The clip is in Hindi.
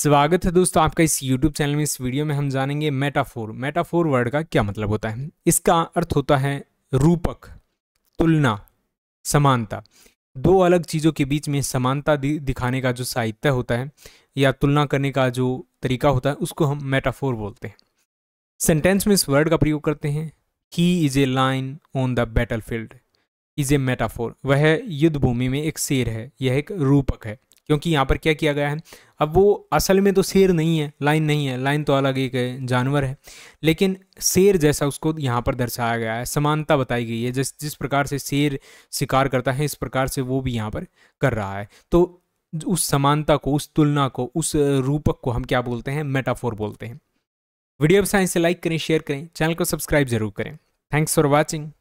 स्वागत है दोस्तों आपका इस YouTube चैनल में इस वीडियो में हम जानेंगे मेटाफोर मेटाफोर वर्ड का क्या मतलब होता है इसका अर्थ होता है रूपक तुलना समानता दो अलग चीज़ों के बीच में समानता दिखाने का जो साहित्य होता है या तुलना करने का जो तरीका होता है उसको हम मेटाफोर बोलते हैं सेंटेंस में इस वर्ड का प्रयोग करते हैं ही is a line on the battle field is a metaphor वह युद्ध भूमि में एक शेर है यह एक रूपक है क्योंकि यहाँ पर क्या किया गया है अब वो असल में तो शेर नहीं है लाइन नहीं है लाइन तो अलग एक जानवर है लेकिन शेर जैसा उसको यहाँ पर दर्शाया गया है समानता बताई गई है जिस जिस प्रकार से शेर शिकार करता है इस प्रकार से वो भी यहाँ पर कर रहा है तो उस समानता को उस तुलना को उस रूपक को हम क्या बोलते हैं मेटाफोर बोलते हैं वीडियो साइंस से तो लाइक करें शेयर करें चैनल को सब्सक्राइब जरूर करें थैंक्स फॉर वॉचिंग